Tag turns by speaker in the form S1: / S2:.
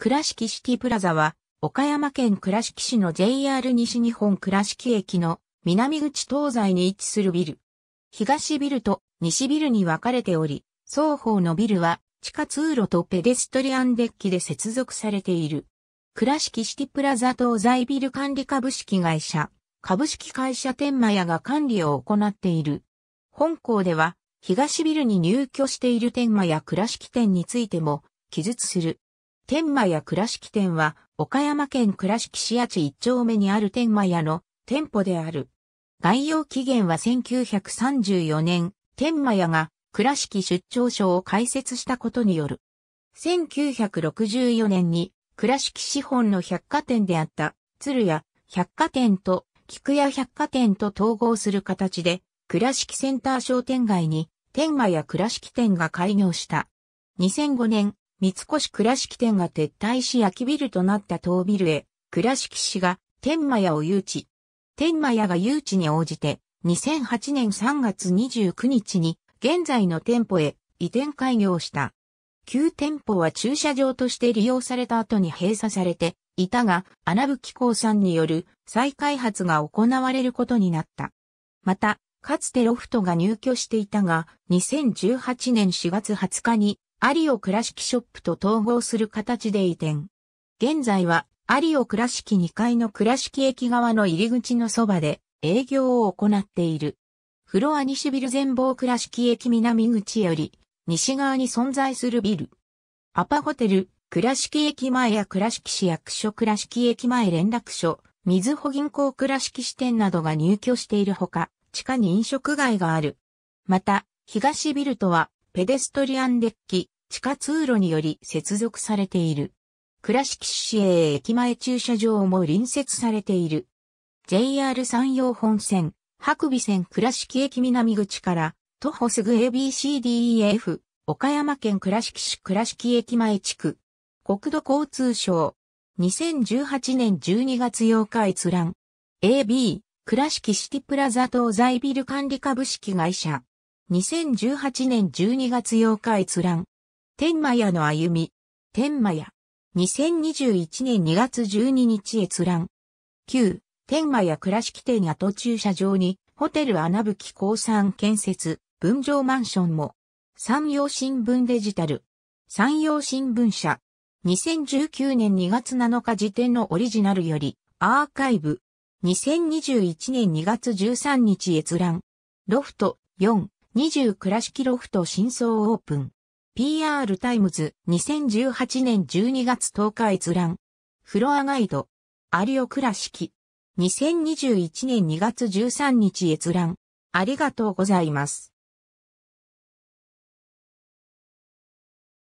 S1: 倉敷シティプラザは、岡山県倉敷市の JR 西日本倉敷駅の南口東西に位置するビル。東ビルと西ビルに分かれており、双方のビルは地下通路とペデストリアンデッキで接続されている。倉敷シティプラザ東西ビル管理株式会社、株式会社天満屋が管理を行っている。本校では、東ビルに入居している天満屋倉敷店についても記述する。天満屋倉敷店は、岡山県倉敷市八一丁目にある天満屋の店舗である。概要期限は1934年、天満屋が倉敷出張所を開設したことによる。1964年に倉敷資本の百貨店であった鶴屋百貨店と菊屋百貨店と統合する形で倉敷センター商店街に天満屋倉敷店が開業した。2005年三越倉敷店が撤退し空きビルとなった当ビルへ、倉敷市が天満屋を誘致。天満屋が誘致に応じて、2008年3月29日に現在の店舗へ移転開業した。旧店舗は駐車場として利用された後に閉鎖されていたが、穴吹興産による再開発が行われることになった。また、かつてロフトが入居していたが、2018年4月20日にアリオ倉敷ショップと統合する形で移転。現在は、アリオ倉敷2階の倉敷駅側の入り口のそばで営業を行っている。フロア西ビル全貌倉敷駅南口より、西側に存在するビル。アパホテル、倉敷駅前や倉敷市役所倉敷駅前連絡所、水穂銀行倉敷支店などが入居しているほか、地下に飲食街がある。また、東ビルとは、ペデストリアンデッキ、地下通路により接続されている。倉敷市営駅前駐車場も隣接されている。JR 山陽本線、白尾線倉敷駅南口から徒歩すぐ ABCDEF、岡山県倉敷市倉敷駅前地区。国土交通省。2018年12月8日閲覧。AB、倉敷シティプラザ東西ビル管理株式会社。2018年12月8日閲覧。天満屋の歩み。天満屋。2021年2月12日閲覧。9、天満屋倉敷店跡駐車場に、ホテル穴吹鉱山建設、分譲マンションも。山陽新聞デジタル。山陽新聞社。2019年2月7日時点のオリジナルより、アーカイブ。2021年2月13日閲覧。ロフト4、20倉敷ロフト新装オープン。PR タイムズ2018年12月10日閲覧。フロアガイド。有オ倉敷。2021年2月13日閲覧。ありがとうございます。